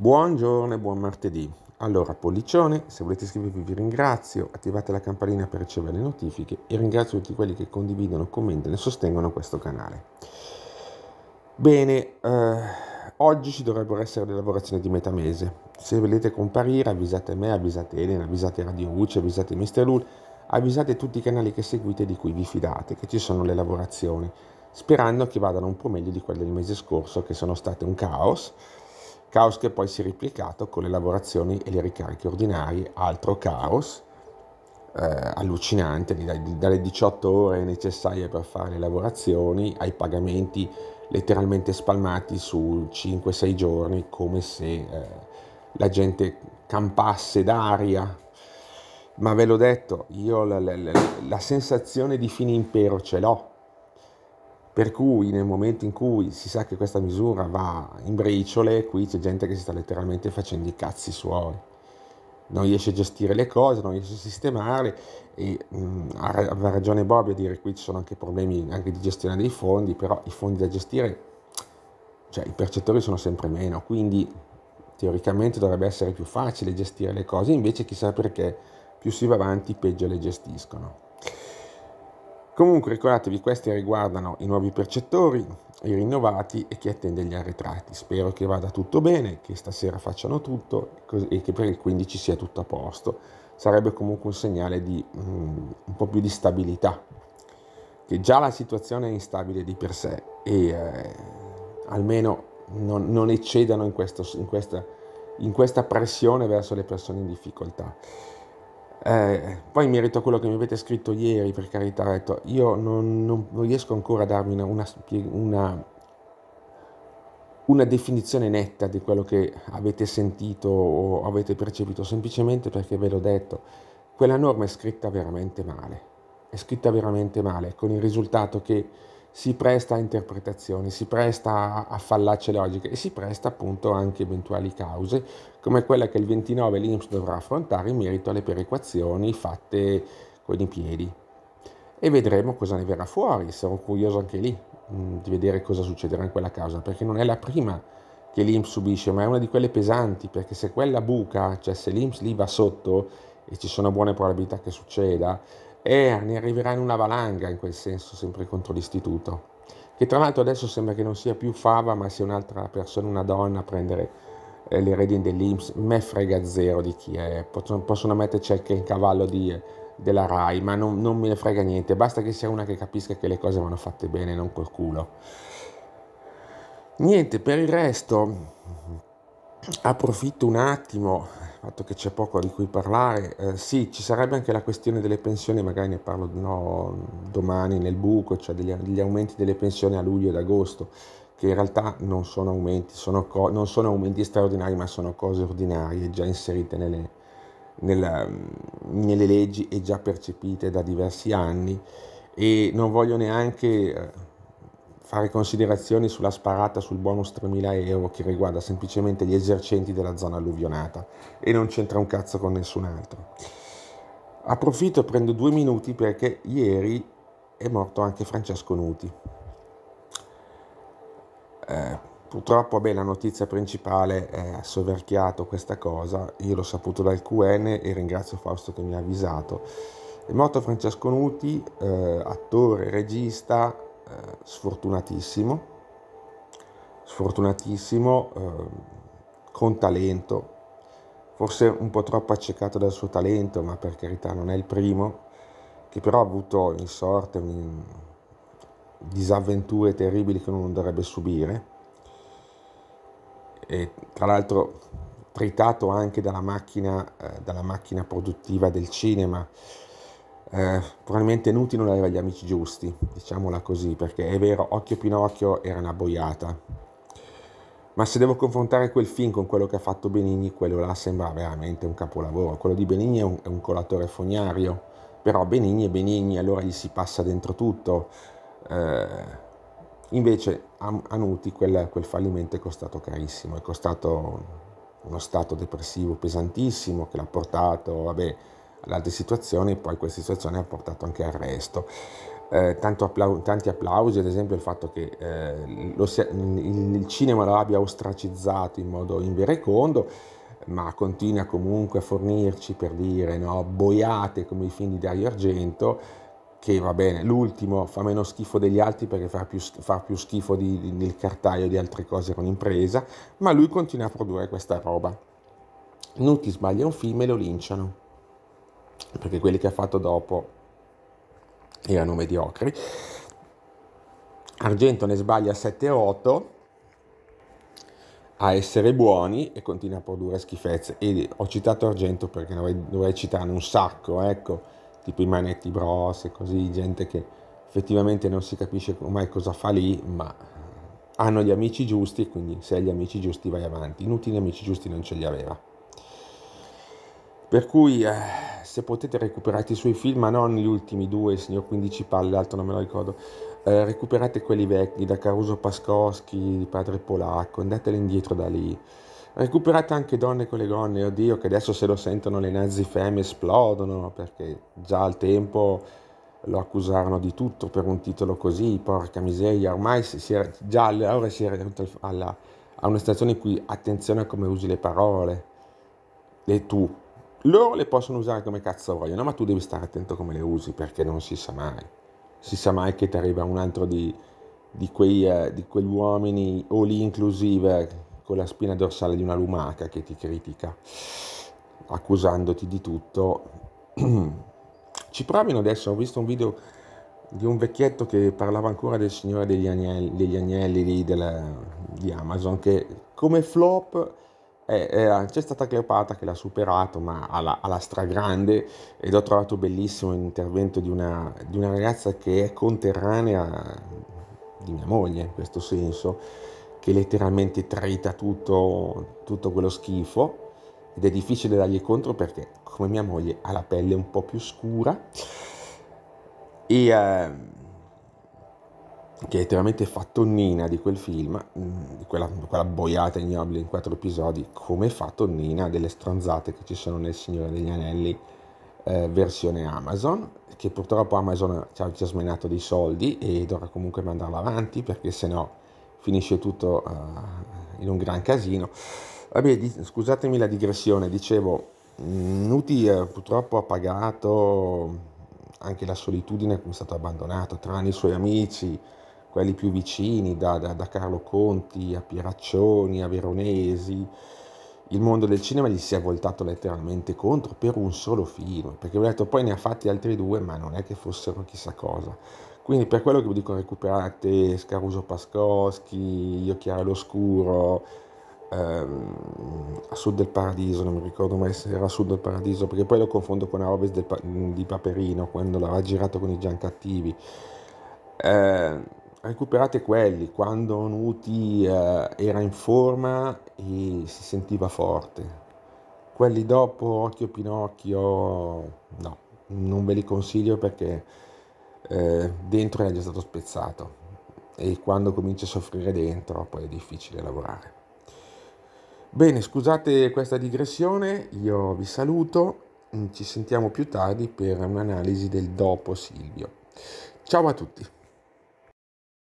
Buongiorno e buon martedì. Allora, pollicione, se volete iscrivervi vi ringrazio, attivate la campanella per ricevere le notifiche e ringrazio tutti quelli che condividono, commentano e sostengono questo canale. Bene, eh, oggi ci dovrebbero essere le lavorazioni di metà mese. Se volete comparire avvisate me, avvisate Elena, avvisate Radio Uce, avvisate Mr. Lul, avvisate tutti i canali che seguite di cui vi fidate, che ci sono le lavorazioni, sperando che vadano un po' meglio di quelle del mese scorso, che sono state un caos caos che poi si è replicato con le lavorazioni e le ricariche ordinarie, altro caos eh, allucinante, dalle 18 ore necessarie per fare le lavorazioni ai pagamenti letteralmente spalmati su 5-6 giorni, come se eh, la gente campasse d'aria. Ma ve l'ho detto, io la, la, la, la sensazione di fine impero ce l'ho per cui nel momento in cui si sa che questa misura va in briciole, qui c'è gente che si sta letteralmente facendo i cazzi suoi. Non riesce a gestire le cose, non riesce a sistemarle e mh, mm, aveva ragione Bob a dire qui ci sono anche problemi anche di gestione dei fondi, però i fondi da gestire, cioè i percettori sono sempre meno, quindi teoricamente dovrebbe essere più facile gestire le cose, invece chissà perché più si va avanti peggio le gestiscono. Comunque ricordatevi, questi riguardano i nuovi percettori, i rinnovati e chi attende gli arretrati. Spero che vada tutto bene, che stasera facciano tutto e che per il 15 sia tutto a posto. Sarebbe comunque un segnale di um, un po' più di stabilità, che già la situazione è instabile di per sé e eh, almeno non, non eccedano in, questo, in, questa, in questa pressione verso le persone in difficoltà. Eh, poi in merito a quello che mi avete scritto ieri, per carità, detto, io non, non, riesco ancora a darvi una, una, una, una, definizione netta di quello che avete sentito o avete percepito, semplicemente perché ve l'ho detto, quella norma è scritta veramente male, è scritta veramente male, con il risultato che si presta a interpretazioni, si presta a fallacie logiche e si presta appunto anche eventuali cause, come quella che il 29 l'IMS dovrà affrontare in merito alle perequazioni fatte con i piedi. E vedremo cosa ne verrà fuori, sarò curioso anche lì mh, mm, di vedere cosa succederà in quella causa, perché non è la prima che l'IMS subisce, ma è una di quelle pesanti, perché se quella buca, cioè se l'IMS lì va sotto, e ci sono buone probabilità che succeda, e ne arriverà in una valanga in quel senso, sempre contro l'istituto. Che tra l'altro adesso sembra che non sia più Fava, ma sia un'altra persona, una donna a prendere eh, le redini dell'Inps. Me frega zero di chi è. Possono, possono metterci anche il cavallo di, della Rai, ma non, non me ne frega niente. Basta che sia una che capisca che le cose vanno fatte bene, non col culo. Niente, per il resto approfitto un attimo fatto che c'è poco di cui parlare, eh, sì, ci sarebbe anche la questione delle pensioni, magari ne parlo no, domani nel buco, cioè degli, degli, aumenti delle pensioni a luglio ed agosto, che in realtà non sono aumenti, sono co- non sono aumenti straordinari, ma sono cose ordinarie già inserite nelle, nella, nelle leggi e già percepite da diversi anni e non voglio neanche... Eh, fare considerazioni sulla sparata sul bonus 3.000 euro che riguarda semplicemente gli esercenti della zona alluvionata e non c'entra un cazzo con nessun altro. Approfitto e prendo due minuti perché ieri è morto anche Francesco Nuti. Eh, purtroppo beh, la notizia principale ha soverchiato questa cosa, io l'ho saputo dal QN e ringrazio Fausto che mi ha avvisato. È morto Francesco Nuti, eh, attore, regista, eh, sfortunatissimo, sfortunatissimo, eh, con talento, forse un po' troppo accecato dal suo talento, ma per carità non è il primo, che però ha avuto in sorte un, disavventure terribili che uno non dovrebbe subire. E tra l'altro tritato anche dalla macchina, eh, dalla macchina produttiva del cinema, eh, probabilmente Nuti non aveva gli amici giusti, diciamola così, perché è vero, Occhio Pinocchio era una boiata, ma se devo confrontare quel film con quello che ha fatto Benigni, quello là sembra veramente un capolavoro. Quello di Benigni è un, è un colatore fognario, però Benigni è Benigni, allora gli si passa dentro tutto. Eh, invece a, a Nuti quel, quel fallimento è costato carissimo, è costato uno stato depressivo pesantissimo che l'ha portato, vabbè, ad altre situazioni, poi questa situazione ha portato anche al resto. Eh, applau- tanti applausi ad esempio il fatto che eh, si- il cinema lo abbia ostracizzato in modo inverecondo ma continua comunque a fornirci per dire no, boiate come i film di Dario Argento che va bene, l'ultimo fa meno schifo degli altri perché fa più, fa più schifo di, di, del cartaio di altre cose con impresa, ma lui continua a produrre questa roba. Nutti ti sbaglia un film e lo linciano perché quelli che ha fatto dopo erano mediocri. Argento ne sbaglia 7 8 a essere buoni e continua a produrre schifezze. E ho citato Argento perché dovrei, dovrei citarne un sacco, ecco, tipo i Manetti Bros e così, gente che effettivamente non si capisce mai cosa fa lì, ma hanno gli amici giusti, quindi se hai gli amici giusti vai avanti. Inutili amici giusti non ce li aveva. Per cui eh, se potete recuperate i suoi film, ma non gli ultimi due, il signor 15 palle, l'altro non me lo ricordo, eh, recuperate quelli vecchi, da Caruso Paskowski, Padre Polacco, andatele indietro da lì. Recuperate anche Donne con le gonne, oddio che adesso se lo sentono le nazi femme esplodono, perché già al tempo lo accusarono di tutto per un titolo così, porca miseria, ormai si era, già allora si era venuto alla, a una stazione in cui attenzione a come usi le parole, e tu, loro le possono usare come cazzo vogliono, ma tu devi stare attento come le usi perché non si sa mai. Si sa mai che ti arriva un altro di, di, quei, eh, di quegli uomini all inclusive con la spina dorsale di una lumaca che ti critica, accusandoti di tutto. Ci provino adesso, ho visto un video di un vecchietto che parlava ancora del Signore degli Agnelli, degli agnelli lì della, di Amazon, che come flop eh, c'è stata Cleopatra che l'ha superato, ma alla, alla stragrande, ed ho trovato bellissimo l'intervento di una, di una ragazza che è conterranea di mia moglie, in questo senso, che letteralmente trita tutto, tutto quello schifo, ed è difficile dargli contro perché, come mia moglie, ha la pelle un po' più scura, e... Eh, che è veramente fattonnina di quel film, mm, di quella, quella, boiata ignobile in quattro episodi, come fattonnina delle stronzate che ci sono nel Signore degli Anelli eh, versione Amazon, che purtroppo Amazon ci ha, ci smenato dei soldi e dovrà comunque mandarla avanti perché sennò finisce tutto uh, in un gran casino. Vabbè, di, scusatemi la digressione, dicevo, mm, Nuti eh, purtroppo ha pagato anche la solitudine come è stato abbandonato, tranne i suoi amici, quelli più vicini, da, da, da Carlo Conti a Pieraccioni a Veronesi, il mondo del cinema gli si è voltato letteralmente contro per un solo film, perché ho detto poi ne ha fatti altri due, ma non è che fossero chissà cosa. Quindi per quello che vi dico recuperate Scaruso Pascoschi, Io Chiaro all'Oscuro, ehm, A Sud del Paradiso, non mi ricordo mai se era A Sud del Paradiso, perché poi lo confondo con A Ovest pa- di Paperino, quando l'aveva girato con i Giancattivi. Eh, recuperate quelli quando Nuti eh, era in forma e si sentiva forte. Quelli dopo, occhio Pinocchio, no, non ve li consiglio perché eh, dentro è già stato spezzato e quando comincia a soffrire dentro poi è difficile lavorare. Bene, scusate questa digressione, io vi saluto, ci sentiamo più tardi per un'analisi del dopo Silvio. Ciao a tutti!